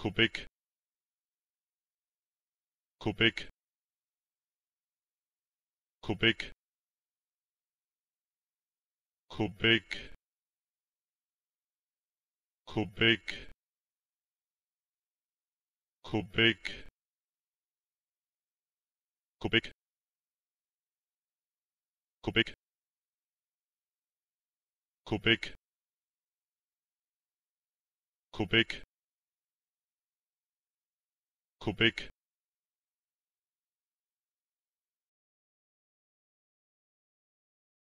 kubik kubik kubik kubik kubik kubik kubik kubik kubik kubik kubik